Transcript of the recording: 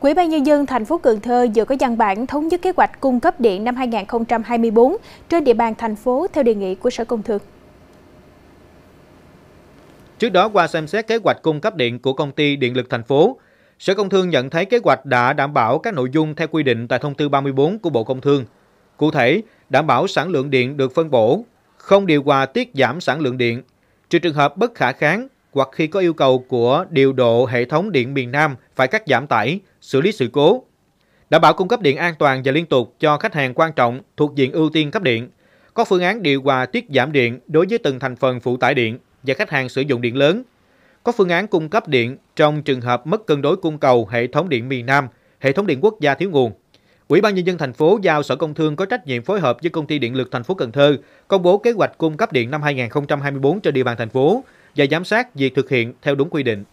Quỹ ban nhân dân thành phố Cần Thơ vừa có văn bản thống nhất kế hoạch cung cấp điện năm 2024 trên địa bàn thành phố theo đề nghị của Sở Công Thương. Trước đó qua xem xét kế hoạch cung cấp điện của công ty Điện lực thành phố, Sở Công Thương nhận thấy kế hoạch đã đảm bảo các nội dung theo quy định tại thông tư 34 của Bộ Công Thương. Cụ thể, đảm bảo sản lượng điện được phân bổ, không điều hòa tiết giảm sản lượng điện, trừ trường hợp bất khả kháng hoặc khi có yêu cầu của điều độ hệ thống điện miền Nam phải cắt giảm tải, xử lý sự cố. Đảm bảo cung cấp điện an toàn và liên tục cho khách hàng quan trọng thuộc diện ưu tiên cấp điện. Có phương án điều hòa tiết giảm điện đối với từng thành phần phụ tải điện và khách hàng sử dụng điện lớn. Có phương án cung cấp điện trong trường hợp mất cân đối cung cầu hệ thống điện miền Nam, hệ thống điện quốc gia thiếu nguồn. Ủy ban nhân dân thành phố giao Sở Công Thương có trách nhiệm phối hợp với công ty điện lực thành phố Cần Thơ công bố kế hoạch cung cấp điện năm 2024 cho địa bàn thành phố và giám sát việc thực hiện theo đúng quy định.